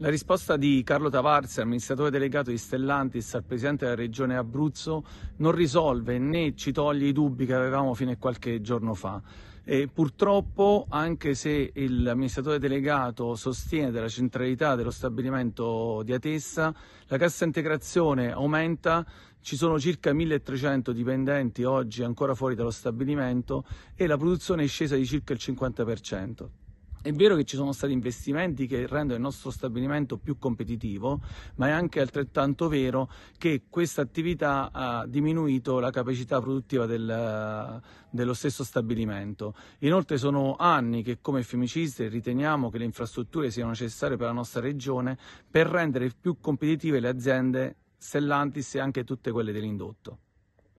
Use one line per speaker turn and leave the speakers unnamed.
La risposta di Carlo Tavarzi, amministratore delegato di Stellantis, al presidente della regione Abruzzo, non risolve né ci toglie i dubbi che avevamo fino a qualche giorno fa. E purtroppo, anche se l'amministratore delegato sostiene della centralità dello stabilimento di Atessa, la cassa integrazione aumenta, ci sono circa 1300 dipendenti oggi ancora fuori dallo stabilimento e la produzione è scesa di circa il 50%. È vero che ci sono stati investimenti che rendono il nostro stabilimento più competitivo, ma è anche altrettanto vero che questa attività ha diminuito la capacità produttiva del, dello stesso stabilimento. Inoltre sono anni che come femiciste riteniamo che le infrastrutture siano necessarie per la nostra regione per rendere più competitive le aziende Stellantis e anche tutte quelle dell'indotto.